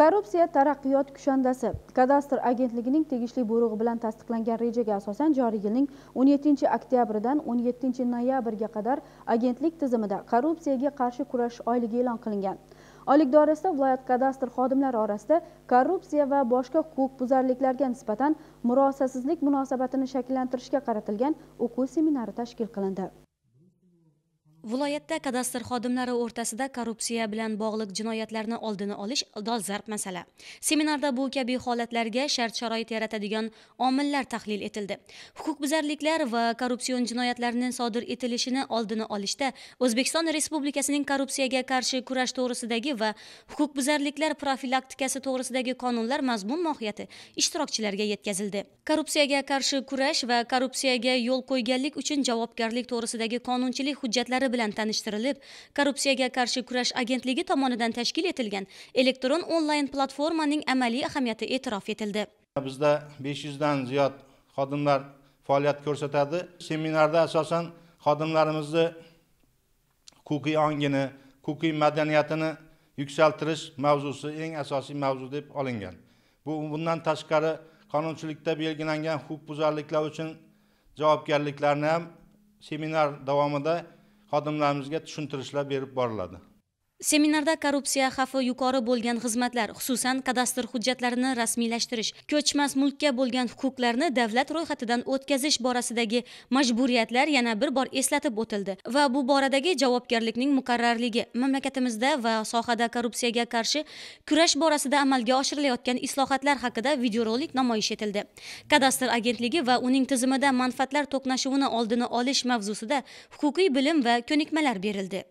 korrupsiya taraqqiyot kushandasi kadastr agentligining tegishli buyrug'i bilan tasdiqlangan rejaga asosan joriy yilning 17 oktyabrdan 17 noyabrga qadar agentlik tizimida korrupsiyaga qarshi kurashish oyligi e'lon qilingan oylik doirasida viloyat kadastr xodimlari orasida korrupsiya va boshqa huquqbuzarliklarga nisbatan murosasizlik munosabatini shakllantirishga qaratilgan o'quv seminari tashkil qilindi viloyatda kadastr xodimlari o'rtasida korrupsiya bilan bog'liq jinoyatlarni oldini olish dolzarb masala seminarda bu kabi holatlarga shart sharoit yaratadigan omillar tahlil etildi huquqbuzarliklar va korrupsion jinoyatlarni sodir etilishini oldini olishda o'zbekiston respublikasining korrupsiyaga qarshi kurash to'g'risidagi va huquqbuzarliklar profilaktikasi to'g'risidagi qonunlar mazmun mohiyati ishtirokchilarga yetkazildi korrupsiyaga qarshi kurash va korrupsiyaga yo'l qo'yganlik uchun javobgarlik to'g'risidagi qonunchilik hujjatlari bilan tanishtirilib korrupsiyaga qarshi kurash agentligi tomonidan tashkil etilgan elektron onlayn platformaning amaliy ahamiyati e'tirof etildi bizda 500 dan ziyod xodimlar faoliyat ko'rsatadi seminarda asosan xodimlarimizni huquqiy ongini huquqiy madaniyatini yuksaltirish mavzusi eng asosiy mavzu deb olingan bu bundan tashqari qonunchilikda belgilangan huquqbuzarliklar uchun javobgarliklarni ham seminar davomida xodimlarimizga tushuntirishlar berib boriladi Seminarda korrupsiya xavfi yuqori bo'lgan xizmatlar, xususan kadastr hujjatlarini rasmiylashtirish, ko'chmas mulkka bo'lgan huquqlarni davlat ro'yxatidan o'tkazish borasidagi majburiyatlar yana bir bor eslatib o'tildi va bu boradagi javobgarlikning muqarrarligi mamlakatimizda va sohada korrupsiyaga qarshi kurash borasida amalga oshirilayotgan islohotlar haqida videorolik namoyish etildi. Kadastr agentligi va uning tizimida manfaatlar to'qnashuvini oldini olish mavzusida huquqiy bilim va ko'nikmalar berildi.